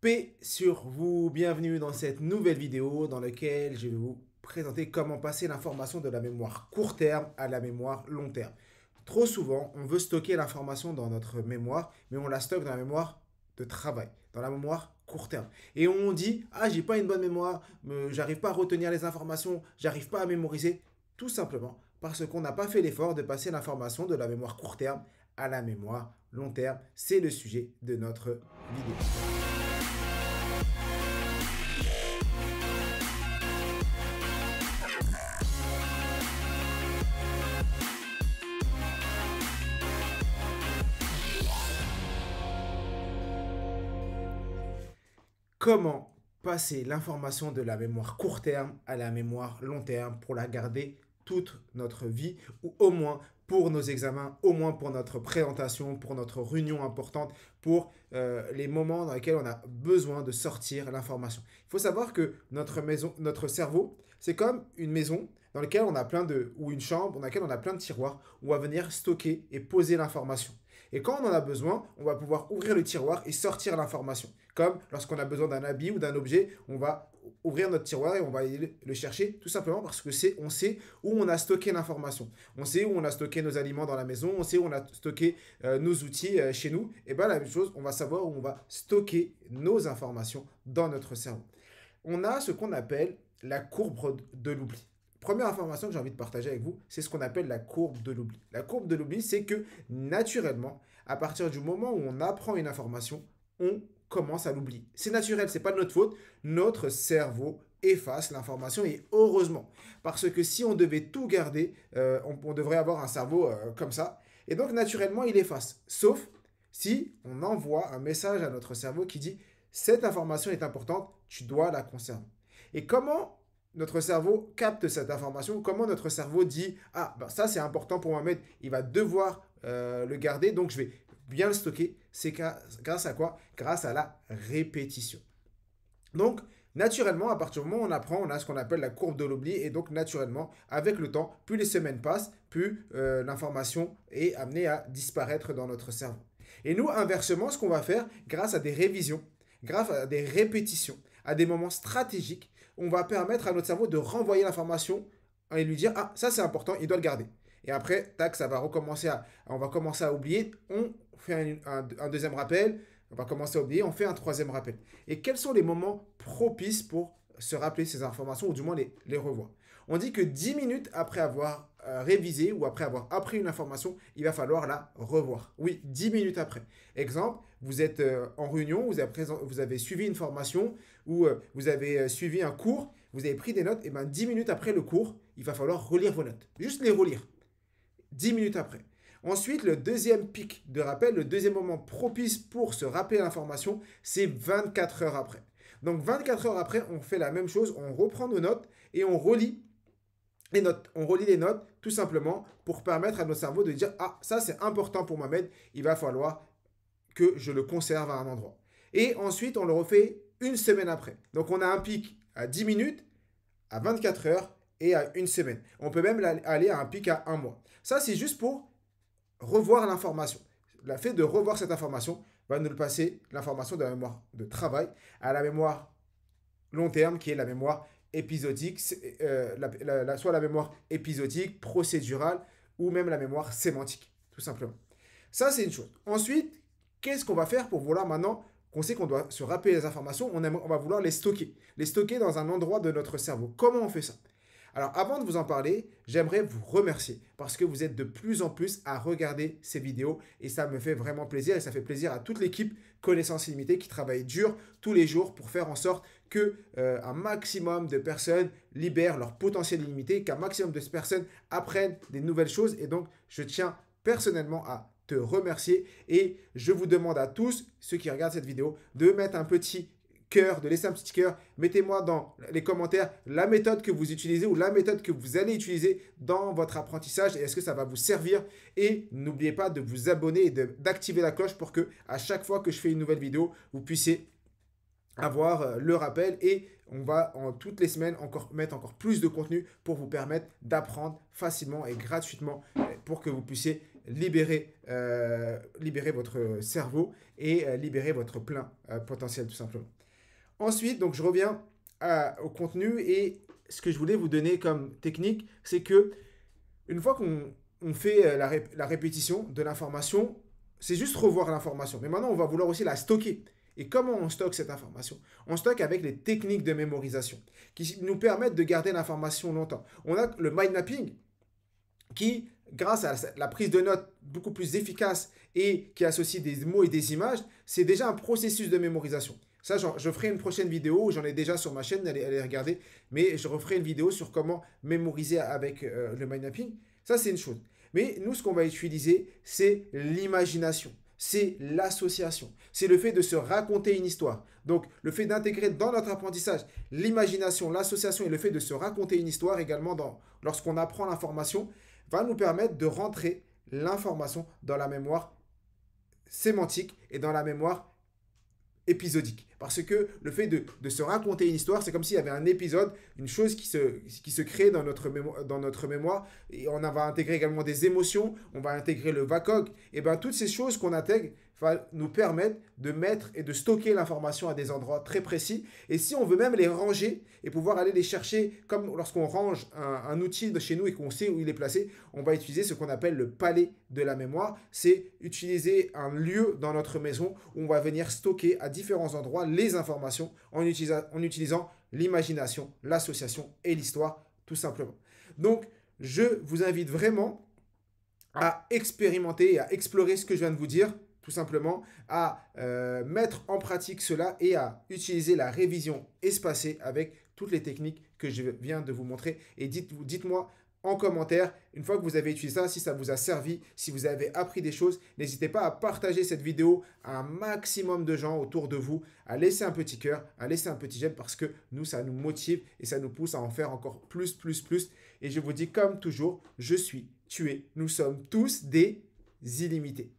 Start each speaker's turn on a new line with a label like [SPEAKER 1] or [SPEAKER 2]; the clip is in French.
[SPEAKER 1] P sur vous, bienvenue dans cette nouvelle vidéo dans laquelle je vais vous présenter comment passer l'information de la mémoire court terme à la mémoire long terme. Trop souvent, on veut stocker l'information dans notre mémoire, mais on la stocke dans la mémoire de travail, dans la mémoire court terme. Et on dit "Ah, j'ai pas une bonne mémoire, j'arrive pas à retenir les informations, j'arrive pas à mémoriser" tout simplement parce qu'on n'a pas fait l'effort de passer l'information de la mémoire court terme à la mémoire long terme. C'est le sujet de notre vidéo. comment passer l'information de la mémoire court terme à la mémoire long terme pour la garder toute notre vie ou au moins pour nos examens, au moins pour notre présentation, pour notre réunion importante, pour euh, les moments dans lesquels on a besoin de sortir l'information. Il faut savoir que notre, maison, notre cerveau, c'est comme une maison dans lequel on a plein de, ou une chambre dans laquelle on a plein de tiroirs où on va venir stocker et poser l'information. Et quand on en a besoin, on va pouvoir ouvrir le tiroir et sortir l'information. Comme lorsqu'on a besoin d'un habit ou d'un objet, on va ouvrir notre tiroir et on va aller le chercher tout simplement parce que c'est on sait où on a stocké l'information. On sait où on a stocké nos aliments dans la maison, on sait où on a stocké euh, nos outils euh, chez nous. Et bien la même chose, on va savoir où on va stocker nos informations dans notre cerveau. On a ce qu'on appelle la courbe de l'oubli. Première information que j'ai envie de partager avec vous, c'est ce qu'on appelle la courbe de l'oubli. La courbe de l'oubli, c'est que naturellement, à partir du moment où on apprend une information, on commence à l'oublier. C'est naturel, c'est pas de notre faute. Notre cerveau efface l'information et heureusement. Parce que si on devait tout garder, euh, on, devrait avoir un cerveau euh, comme ça. Et donc naturellement, il efface. Sauf si on envoie un message à notre cerveau qui dit cette information est importante, tu dois la conserver. Et comment notre cerveau capte cette information, comment notre cerveau dit Ah, ben ça c'est important pour Mohamed, il va devoir euh, le garder, donc je vais bien le stocker. C'est grâce à quoi Grâce à la répétition. Donc, naturellement, à partir du moment où on apprend, on a ce qu'on appelle la courbe de l'oubli, et donc naturellement, avec le temps, plus les semaines passent, plus euh, l'information est amenée à disparaître dans notre cerveau. Et nous, inversement, ce qu'on va faire, grâce à des révisions, grâce à des répétitions, à des moments stratégiques, on va permettre à notre cerveau de renvoyer l'information et lui dire ah ça c'est important, il doit le garder. Et après, tac, ça va recommencer à, on va commencer à oublier, on fait un, deuxième rappel, on va commencer à oublier, on fait un troisième rappel. Et quels sont les moments propices pour se rappeler ces informations ou du moins les, les revoir On dit que 10 minutes après avoir euh, réviser ou après avoir appris une information, il va falloir la revoir. Oui, dix minutes après. Exemple, vous êtes euh, en réunion, vous avez, présent, vous avez suivi une formation ou euh, vous avez suivi un cours, vous avez pris des notes, et bien dix minutes après le cours, il va falloir relire vos notes. Juste les relire. Dix minutes après. Ensuite, le deuxième pic de rappel, le deuxième moment propice pour se rappeler l'information, c'est 24 heures après. Donc 24 heures après, on fait la même chose, on reprend nos notes et on relit on relit les notes tout simplement pour permettre à nos cerveau de dire Ah, ça c'est important pour Mohamed, il va falloir que je le conserve à un endroit. Et ensuite, on le refait une semaine après. Donc on a un pic à 10 minutes, à 24 heures et à une semaine. On peut même aller à un pic à un mois. Ça, c'est juste pour revoir l'information. Le fait de revoir cette information va nous passer l'information de la mémoire de travail à la mémoire long terme, qui est la mémoire épisodique, euh, soit la mémoire épisodique, procédurale, ou même la mémoire sémantique, tout simplement. Ça, c'est une chose. Ensuite, qu'est-ce qu'on va faire pour vouloir maintenant qu'on sait qu'on doit se rappeler les informations, on va vouloir les stocker, les stocker dans un endroit de notre cerveau. Comment on fait ça alors avant de vous en parler, j'aimerais vous remercier parce que vous êtes de plus en plus à regarder ces vidéos et ça me fait vraiment plaisir et ça fait plaisir à toute l'équipe Connaissance Illimitée qui travaille dur tous les jours pour faire en sorte que euh, un maximum de personnes libèrent leur potentiel illimité, qu'un maximum de personnes apprennent des nouvelles choses et donc je tiens personnellement à te remercier et je vous demande à tous ceux qui regardent cette vidéo de mettre un petit cœur, de laisser un petit cœur. Mettez-moi dans les commentaires la méthode que vous utilisez ou la méthode que vous allez utiliser dans votre apprentissage et est-ce que ça va vous servir. Et n'oubliez pas de vous abonner et d'activer la cloche pour que à chaque fois que je fais une nouvelle vidéo, vous puissiez avoir euh, le rappel et on va en toutes les semaines encore mettre encore plus de contenu pour vous permettre d'apprendre facilement et gratuitement euh, pour que vous puissiez libérer, euh, votre cerveau et libérer votre plein potentiel tout simplement. Ensuite, donc je reviens au contenu et ce que je voulais vous donner comme technique, c'est que une fois qu'on fait euh, la, la répétition de l'information, c'est juste revoir l'information. Mais maintenant, on va vouloir aussi la stocker. Et comment on stocke cette information On stocke avec les techniques de mémorisation qui nous permettent de garder l'information longtemps. On a le mind mapping qui, grâce à la prise de notes beaucoup plus efficace et qui associe des mots et des images, c'est déjà un processus de mémorisation. Ça, je ferai une prochaine vidéo, j'en ai déjà sur ma chaîne, allez, regarder, mais je referai une vidéo sur comment mémoriser avec euh, le mind mapping. Ça, c'est une chose. Mais nous, ce qu'on va utiliser, c'est l'imagination, c'est l'association, c'est le fait de se raconter une histoire. Donc, le fait d'intégrer dans notre apprentissage l'imagination, l'association et le fait de se raconter une histoire également lorsqu'on apprend l'information, va nous permettre de rentrer l'information dans la mémoire sémantique et dans la mémoire épisodique. Parce que le fait de, se raconter une histoire, c'est comme s'il y avait un épisode, une chose qui se, qui se crée dans notre, mémoire, dans notre mémoire. Et on va intégrer également des émotions, on va intégrer le VACOG. Et bien, toutes ces choses qu'on intègre, va nous permettre de mettre et de stocker l'information à des endroits très précis. Et si on veut même les ranger et pouvoir aller les chercher, comme lorsqu'on range un, outil de chez nous et qu'on sait où il est placé, on va utiliser ce qu'on appelle le palais de la mémoire. C'est utiliser un lieu dans notre maison où on va venir stocker à différents endroits les informations en, en utilisant l'imagination, l'association et l'histoire, tout simplement. Donc, je vous invite vraiment à expérimenter et à explorer ce que je viens de vous dire tout simplement, à euh, mettre en pratique cela et à utiliser la révision espacée avec toutes les techniques que je viens de vous montrer. Et dites-moi en commentaire, une fois que vous avez utilisé ça, si ça vous a servi, si vous avez appris des choses, n'hésitez pas à partager cette vidéo à un maximum de gens autour de vous, à laisser un petit cœur, à laisser un petit j'aime parce que nous, ça nous motive et ça nous pousse à en faire encore plus, plus, plus. Et je vous dis comme toujours, je suis tué. Nous sommes tous des illimités.